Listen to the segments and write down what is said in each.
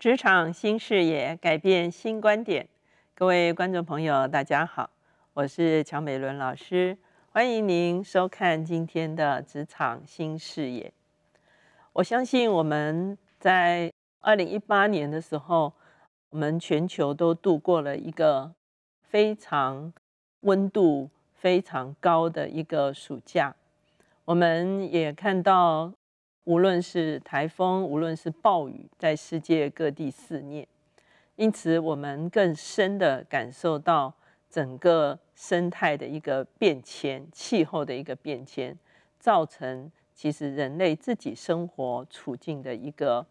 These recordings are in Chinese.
职场新视野，改变新观点。各位观众朋友，大家好，我是乔美伦老师，欢迎您收看今天的职场新视野。我相信我们在二零一八年的时候，我们全球都度过了一个非常温度非常高的一个暑假，我们也看到。无论是台风，无论是暴雨，在世界各地肆虐，因此我们更深的感受到整个生态的一个变迁，气候的一个变迁，造成其实人类自己生活处境的一个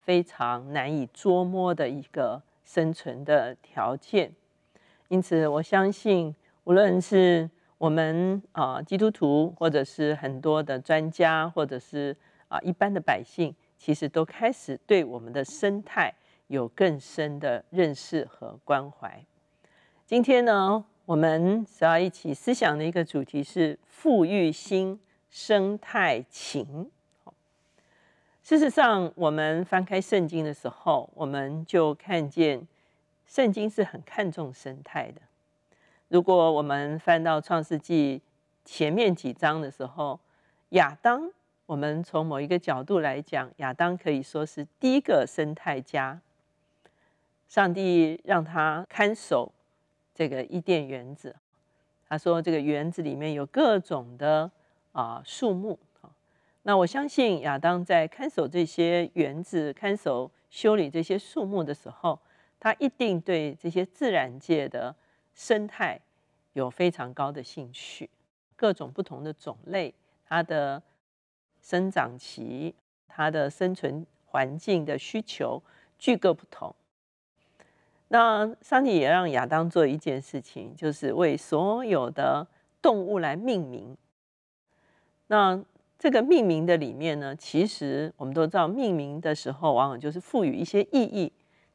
非常难以捉摸的一个生存的条件。因此，我相信，无论是我们啊基督徒，或者是很多的专家，或者是啊，一般的百姓其实都开始对我们的生态有更深的认识和关怀。今天呢，我们想要一起思想的一个主题是“富裕心，生态情”。事实上，我们翻开圣经的时候，我们就看见圣经是很看重生态的。如果我们翻到《创世纪》前面几章的时候，亚当。我们从某一个角度来讲，亚当可以说是第一个生态家。上帝让他看守这个伊甸园子，他说这个园子里面有各种的啊树木啊。那我相信亚当在看守这些园子、看守修理这些树木的时候，他一定对这些自然界的生态有非常高的兴趣，各种不同的种类，它的。生长期，它的生存环境的需求，俱各不同。那上帝也让亚当做一件事情，就是为所有的动物来命名。那这个命名的里面呢，其实我们都知道，命名的时候往往就是赋予一些意义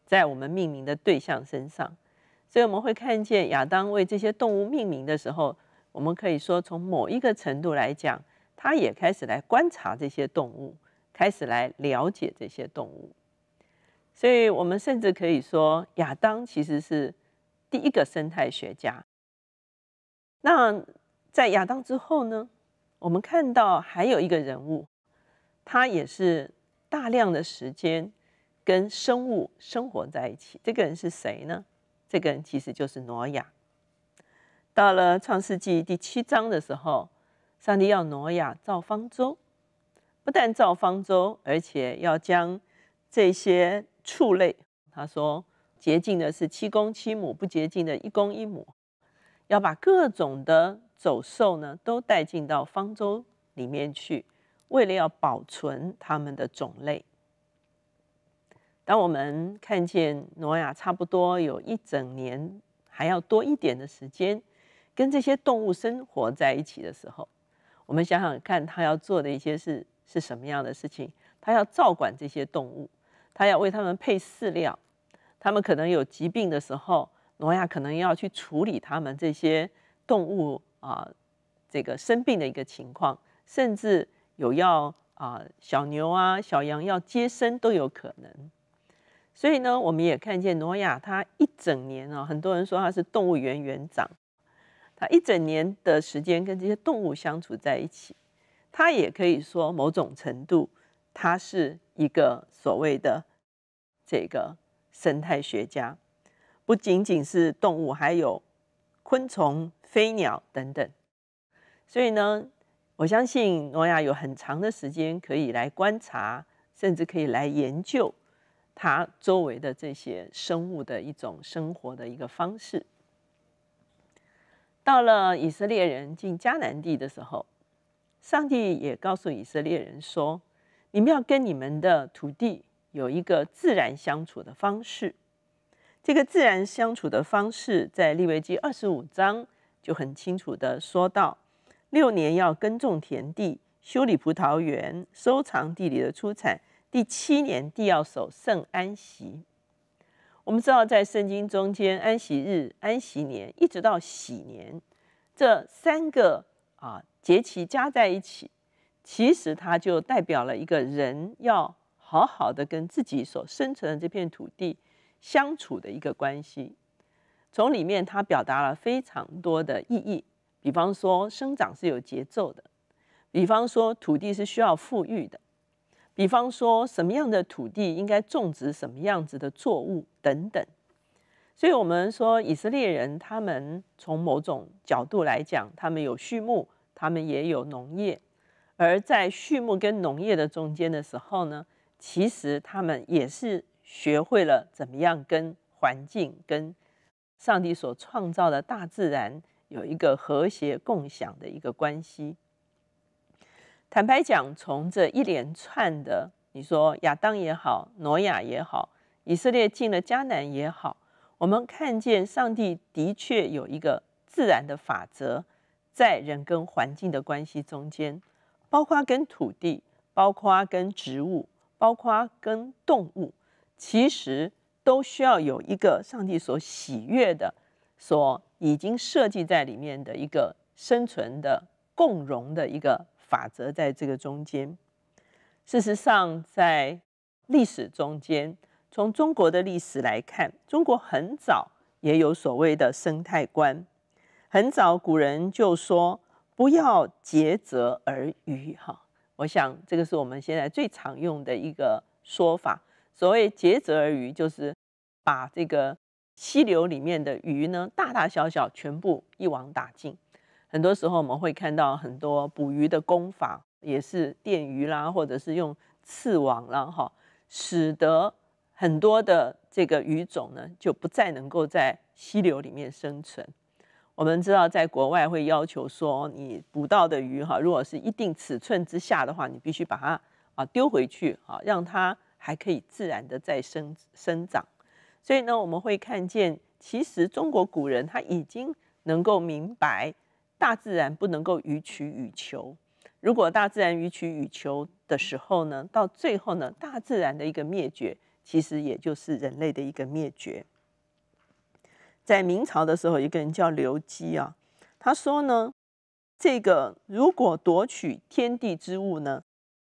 在我们命名的对象身上。所以我们会看见亚当为这些动物命名的时候，我们可以说从某一个程度来讲。他也开始来观察这些动物，开始来了解这些动物，所以我们甚至可以说亚当其实是第一个生态学家。那在亚当之后呢？我们看到还有一个人物，他也是大量的时间跟生物生活在一起。这个人是谁呢？这个人其实就是挪亚。到了创世纪第七章的时候。上帝要挪亚造方舟，不但造方舟，而且要将这些畜类，他说洁净的是七公七母，不洁净的一公一母，要把各种的走兽呢都带进到方舟里面去，为了要保存它们的种类。当我们看见挪亚差不多有一整年还要多一点的时间，跟这些动物生活在一起的时候。我们想想看，他要做的一些事是什么样的事情？他要照管这些动物，他要为他们配饲料，他们可能有疾病的时候，挪亚可能要去处理他们这些动物啊，这个生病的一个情况，甚至有要啊小牛啊、小羊要接生都有可能。所以呢，我们也看见挪亚他一整年啊，很多人说他是动物园园长。他一整年的时间跟这些动物相处在一起，他也可以说某种程度，他是一个所谓的这个生态学家，不仅仅是动物，还有昆虫、飞鸟等等。所以呢，我相信诺亚有很长的时间可以来观察，甚至可以来研究它周围的这些生物的一种生活的一个方式。到了以色列人进迦南地的时候，上帝也告诉以色列人说：“你们要跟你们的土地有一个自然相处的方式。这个自然相处的方式，在利未记二十五章就很清楚的说到：六年要耕种田地、修理葡萄园、收藏地里的出产；第七年地要守圣安息。”我们知道，在圣经中间，安息日、安息年，一直到喜年，这三个啊节期加在一起，其实它就代表了一个人要好好的跟自己所生存的这片土地相处的一个关系。从里面，它表达了非常多的意义。比方说，生长是有节奏的；比方说，土地是需要富裕的。比方说，什么样的土地应该种植什么样子的作物等等。所以，我们说以色列人他们从某种角度来讲，他们有畜牧，他们也有农业。而在畜牧跟农业的中间的时候呢，其实他们也是学会了怎么样跟环境、跟上帝所创造的大自然有一个和谐共享的一个关系。坦白讲，从这一连串的，你说亚当也好，挪亚也好，以色列进了迦南也好，我们看见上帝的确有一个自然的法则，在人跟环境的关系中间，包括跟土地，包括跟植物，包括跟动物，其实都需要有一个上帝所喜悦的、所已经设计在里面的一个生存的共荣的一个。法则在这个中间。事实上，在历史中间，从中国的历史来看，中国很早也有所谓的生态观。很早古人就说：“不要竭泽而渔。”哈，我想这个是我们现在最常用的一个说法。所谓“竭泽而渔”，就是把这个溪流里面的鱼呢，大大小小全部一网打尽。很多时候我们会看到很多捕鱼的功法，也是电鱼啦，或者是用刺网啦，哈，使得很多的这个鱼种呢就不再能够在溪流里面生存。我们知道，在国外会要求说，你捕到的鱼哈，如果是一定尺寸之下的话，你必须把它啊丢回去啊，让它还可以自然的再生生长。所以呢，我们会看见，其实中国古人他已经能够明白。大自然不能够予取予求，如果大自然予取予求的时候呢，到最后呢，大自然的一个灭绝，其实也就是人类的一个灭绝。在明朝的时候，一个人叫刘基啊，他说呢，这个如果夺取天地之物呢，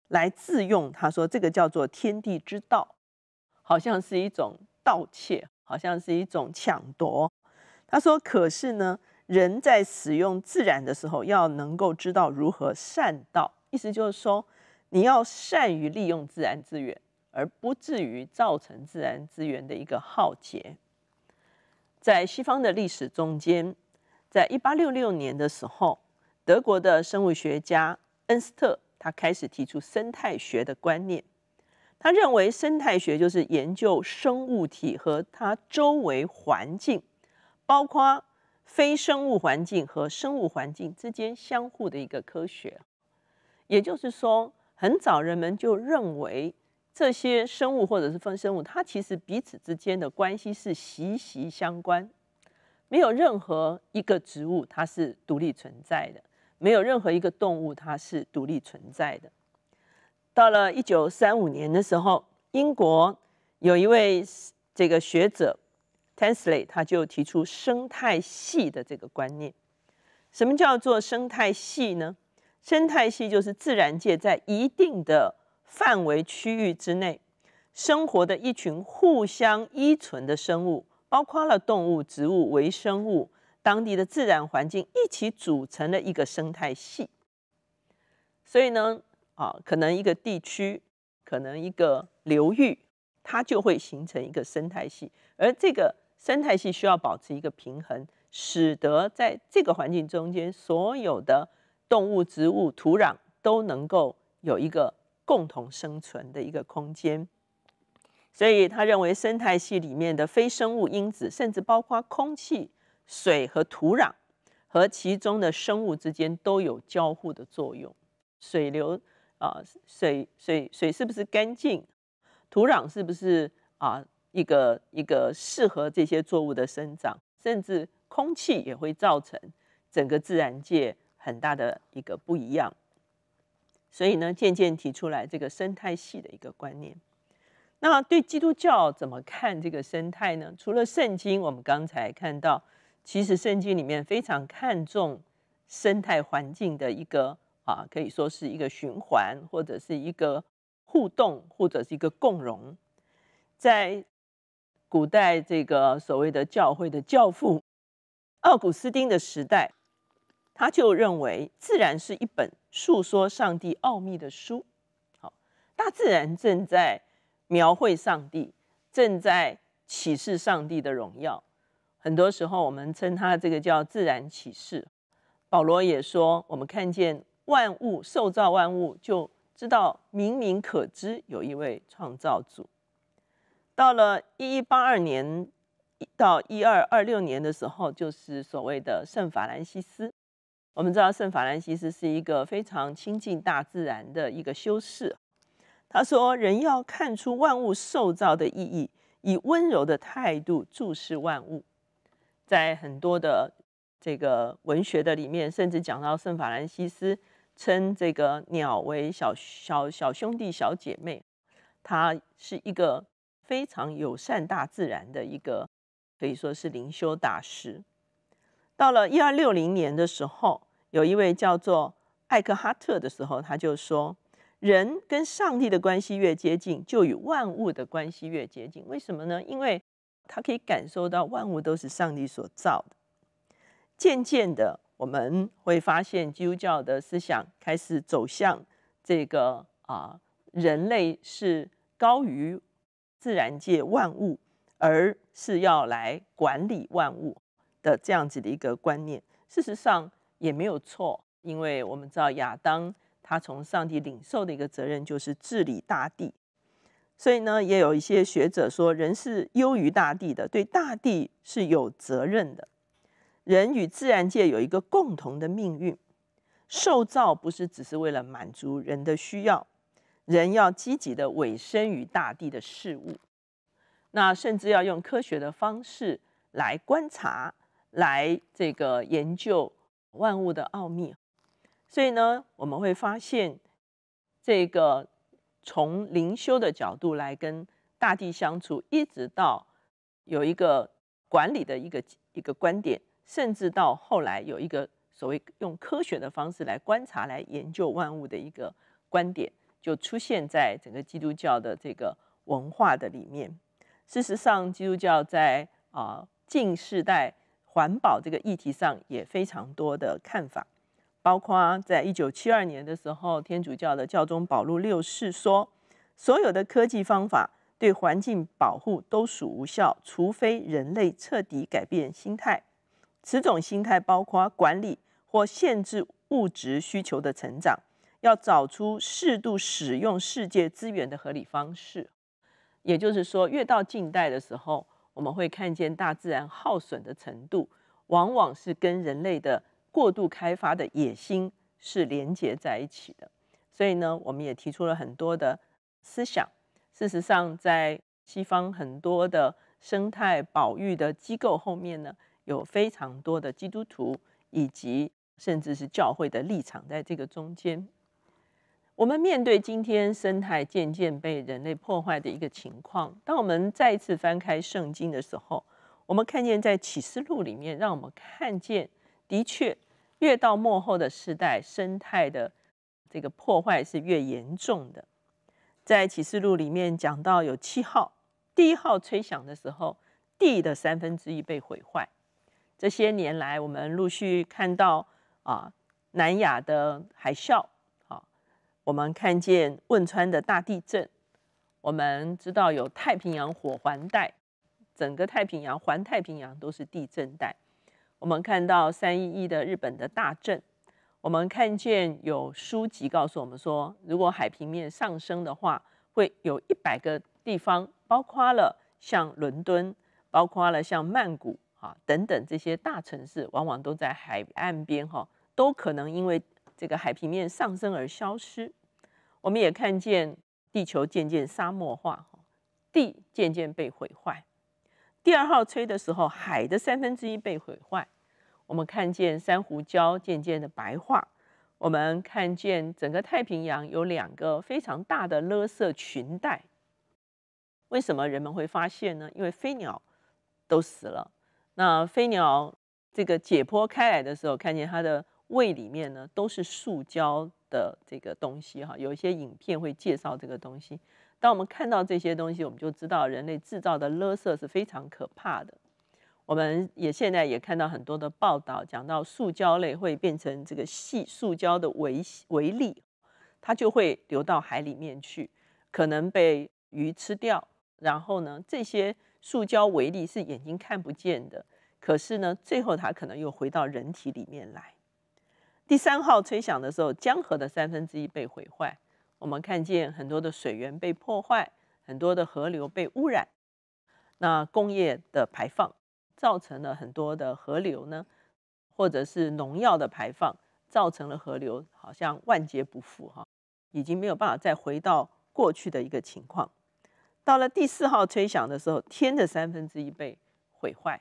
来自用，他说这个叫做天地之道，好像是一种盗窃，好像是一种抢夺。他说，可是呢。人在使用自然的时候，要能够知道如何善道，意思就是说，你要善于利用自然资源，而不至于造成自然资源的一个浩劫。在西方的历史中间，在一八六六年的时候，德国的生物学家恩斯特他开始提出生态学的观念。他认为生态学就是研究生物体和它周围环境，包括。非生物环境和生物环境之间相互的一个科学，也就是说，很早人们就认为这些生物或者是分生物，它其实彼此之间的关系是息息相关，没有任何一个植物它是独立存在的，没有任何一个动物它是独立存在的。到了一九三五年的时候，英国有一位这个学者。Tansley 他就提出生态系的这个观念。什么叫做生态系呢？生态系就是自然界在一定的范围区域之内，生活的一群互相依存的生物，包括了动物、植物、微生物、当地的自然环境，一起组成了一个生态系。所以呢，啊，可能一个地区，可能一个流域，它就会形成一个生态系，而这个。生态系需要保持一个平衡，使得在这个环境中间，所有的动物、植物、土壤都能够有一个共同生存的一个空间。所以，他认为生态系里面的非生物因子，甚至包括空气、水和土壤，和其中的生物之间都有交互的作用。水流啊，水水水是不是干净？土壤是不是啊？一个一个适合这些作物的生长，甚至空气也会造成整个自然界很大的一个不一样。所以呢，渐渐提出来这个生态系的一个观念。那对基督教怎么看这个生态呢？除了圣经，我们刚才看到，其实圣经里面非常看重生态环境的一个啊，可以说是一个循环，或者是一个互动，或者是一个共荣，在。古代这个所谓的教会的教父奥古斯丁的时代，他就认为自然是一本述说上帝奥秘的书。好，大自然正在描绘上帝，正在启示上帝的荣耀。很多时候，我们称它这个叫自然启示。保罗也说，我们看见万物受造万物，就知道明明可知有一位创造主。到了一一八二年到一二二六年的时候，就是所谓的圣法兰西斯。我们知道圣法兰西斯是一个非常亲近大自然的一个修士。他说：“人要看出万物受造的意义，以温柔的态度注视万物。”在很多的这个文学的里面，甚至讲到圣法兰西斯称这个鸟为小小小兄弟、小姐妹。他是一个。非常友善大自然的一个，可以说是灵修大师。到了一二六零年的时候，有一位叫做艾克哈特的时候，他就说：“人跟上帝的关系越接近，就与万物的关系越接近。为什么呢？因为他可以感受到万物都是上帝所造的。渐渐的，我们会发现基督教的思想开始走向这个啊，人类是高于。”自然界万物，而是要来管理万物的这样子的一个观念，事实上也没有错，因为我们知道亚当他从上帝领受的一个责任就是治理大地，所以呢，也有一些学者说，人是优于大地的，对大地是有责任的，人与自然界有一个共同的命运，受造不是只是为了满足人的需要。人要积极的委身于大地的事物，那甚至要用科学的方式来观察，来这个研究万物的奥秘。所以呢，我们会发现，这个从灵修的角度来跟大地相处，一直到有一个管理的一个一个观点，甚至到后来有一个所谓用科学的方式来观察、来研究万物的一个观点。就出现在整个基督教的这个文化的里面。事实上，基督教在啊近世代环保这个议题上也非常多的看法，包括在一九七二年的时候，天主教的教宗保禄六世说，所有的科技方法对环境保护都属无效，除非人类彻底改变心态。此种心态包括管理或限制物质需求的成长。要找出适度使用世界资源的合理方式，也就是说，越到近代的时候，我们会看见大自然耗损的程度，往往是跟人类的过度开发的野心是连结在一起的。所以呢，我们也提出了很多的思想。事实上，在西方很多的生态保育的机构后面呢，有非常多的基督徒以及甚至是教会的立场在这个中间。我们面对今天生态渐渐被人类破坏的一个情况，当我们再次翻开圣经的时候，我们看见在启示录里面，让我们看见的确，越到末后的时代，生态的这个破坏是越严重的。在启示录里面讲到有七号，第一号吹响的时候，地的三分之一被毁坏。这些年来，我们陆续看到啊，南亚的海啸。我们看见汶川的大地震，我们知道有太平洋火环带，整个太平洋、环太平洋都是地震带。我们看到三一一的日本的大震，我们看见有书籍告诉我们说，如果海平面上升的话，会有一百个地方，包括了像伦敦，包括了像曼谷啊等等这些大城市，往往都在海岸边哈，都可能因为。这个海平面上升而消失，我们也看见地球渐渐沙漠化，地渐渐被毁坏。第二号吹的时候，海的三分之一被毁坏。我们看见珊瑚礁渐渐的白化，我们看见整个太平洋有两个非常大的勒色群带。为什么人们会发现呢？因为飞鸟都死了。那飞鸟这个解剖开来的时候，看见它的。胃里面呢都是塑胶的这个东西哈，有一些影片会介绍这个东西。当我们看到这些东西，我们就知道人类制造的勒圾是非常可怕的。我们也现在也看到很多的报道，讲到塑胶类会变成这个细塑胶的微微粒，它就会流到海里面去，可能被鱼吃掉。然后呢，这些塑胶微粒是眼睛看不见的，可是呢，最后它可能又回到人体里面来。第三号吹响的时候，江河的三分之一被毁坏。我们看见很多的水源被破坏，很多的河流被污染。那工业的排放造成了很多的河流呢，或者是农药的排放造成了河流好像万劫不复哈，已经没有办法再回到过去的一个情况。到了第四号吹响的时候，天的三分之一被毁坏。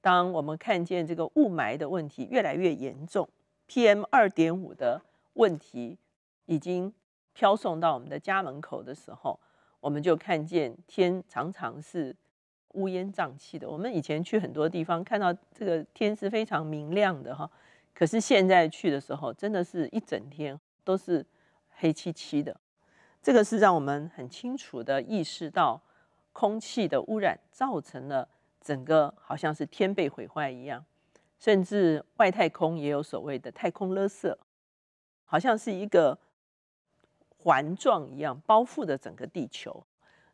当我们看见这个雾霾的问题越来越严重。PM 二点五的问题已经飘送到我们的家门口的时候，我们就看见天常常是乌烟瘴气的。我们以前去很多地方，看到这个天是非常明亮的哈，可是现在去的时候，真的是一整天都是黑漆漆的。这个是让我们很清楚的意识到，空气的污染造成了整个好像是天被毁坏一样。甚至外太空也有所谓的太空勒圾，好像是一个环状一样包覆的整个地球。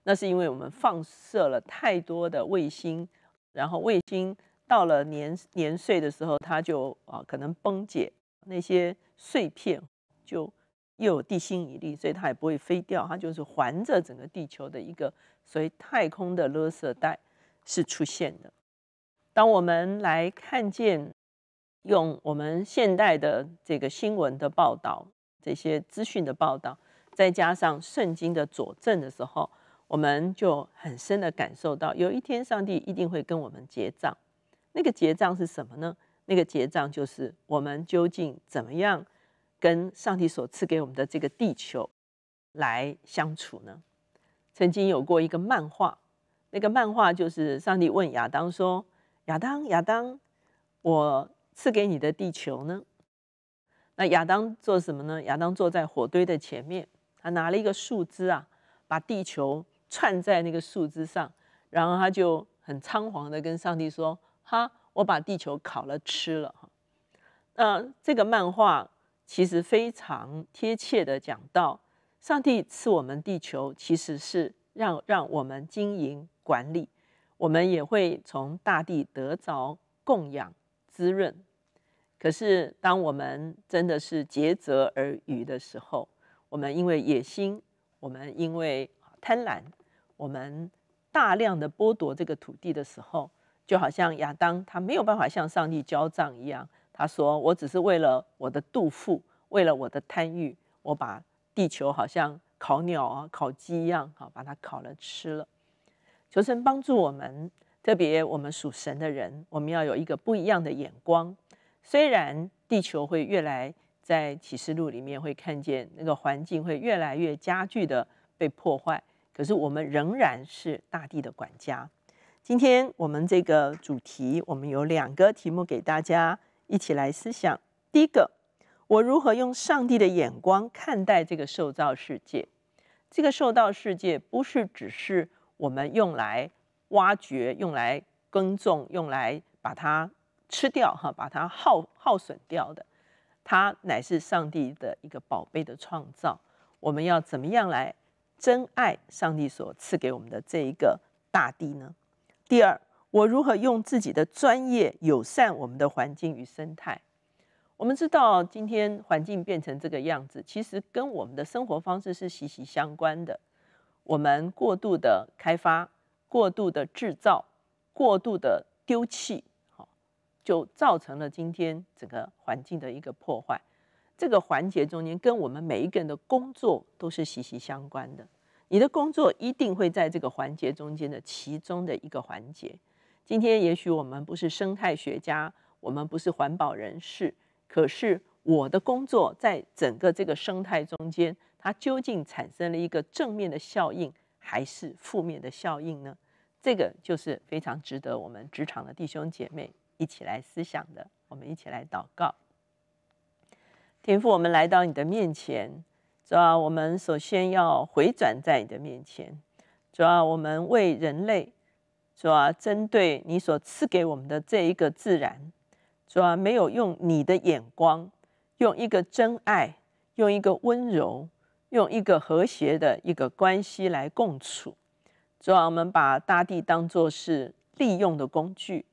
那是因为我们放射了太多的卫星，然后卫星到了年年岁的时候，它就啊可能崩解，那些碎片就又有地心引力，所以它也不会飞掉，它就是环着整个地球的一个，所以太空的勒圾带是出现的。当我们来看见，用我们现代的这个新闻的报道、这些资讯的报道，再加上圣经的佐证的时候，我们就很深的感受到，有一天上帝一定会跟我们结账。那个结账是什么呢？那个结账就是我们究竟怎么样跟上帝所赐给我们的这个地球来相处呢？曾经有过一个漫画，那个漫画就是上帝问亚当说。亚当，亚当，我赐给你的地球呢？那亚当做什么呢？亚当坐在火堆的前面，他拿了一个树枝啊，把地球串在那个树枝上，然后他就很仓皇的跟上帝说：“哈，我把地球烤了吃了。”哈，那这个漫画其实非常贴切的讲到，上帝赐我们地球，其实是让让我们经营管理。我们也会从大地得着供养、滋润。可是，当我们真的是竭泽而渔的时候，我们因为野心，我们因为贪婪，我们大量的剥夺这个土地的时候，就好像亚当他没有办法向上帝交账一样。他说：“我只是为了我的肚腹，为了我的贪欲，我把地球好像烤鸟啊、烤鸡一样，好把它烤了吃了。”求神帮助我们，特别我们属神的人，我们要有一个不一样的眼光。虽然地球会越来，在启示录里面会看见那个环境会越来越加剧的被破坏，可是我们仍然是大地的管家。今天我们这个主题，我们有两个题目给大家一起来思想。第一个，我如何用上帝的眼光看待这个受造世界？这个受造世界不是只是。我们用来挖掘、用来耕种、用来把它吃掉、哈，把它耗耗损掉的，它乃是上帝的一个宝贝的创造。我们要怎么样来珍爱上帝所赐给我们的这一个大地呢？第二，我如何用自己的专业友善我们的环境与生态？我们知道，今天环境变成这个样子，其实跟我们的生活方式是息息相关的。我们过度的开发、过度的制造、过度的丢弃，好，就造成了今天整个环境的一个破坏。这个环节中间跟我们每一个人的工作都是息息相关的。你的工作一定会在这个环节中间的其中的一个环节。今天也许我们不是生态学家，我们不是环保人士，可是我的工作在整个这个生态中间。它究竟产生了一个正面的效应，还是负面的效应呢？这个就是非常值得我们职场的弟兄姐妹一起来思想的。我们一起来祷告，天父，我们来到你的面前，主啊，我们首先要回转在你的面前，主啊，我们为人类，主啊，针对你所赐给我们的这一个自然，主啊，没有用你的眼光，用一个真爱，用一个温柔。用一个和谐的一个关系来共处。主啊，我们把大地当作是利用的工具。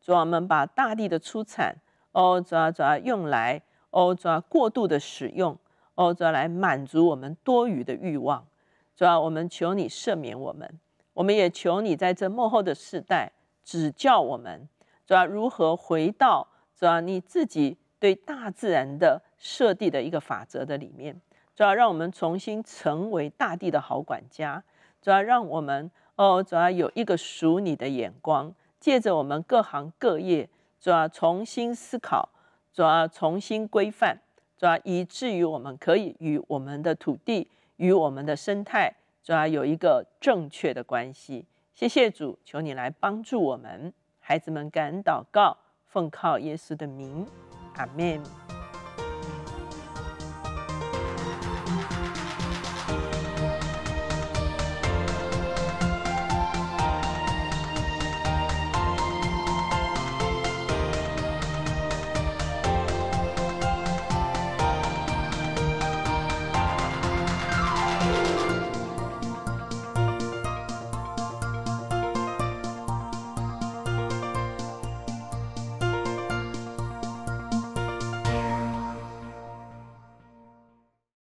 主啊，我们把大地的出产，哦，主啊，主啊，用来，哦，主啊，过度的使用，哦，主啊，来满足我们多余的欲望。主啊，我们求你赦免我们。我们也求你在这幕后的世代指教我们，主啊，如何回到主啊你自己对大自然的设定的一个法则的里面。主要让我们重新成为大地的好管家，主要让我们哦，主要有一个属你的眼光，借着我们各行各业，主要重新思考，主要重新规范，主要以至于我们可以与我们的土地、与我们的生态，主要有一个正确的关系。谢谢主，求你来帮助我们，孩子们感恩祷告，奉靠耶稣的名，阿门。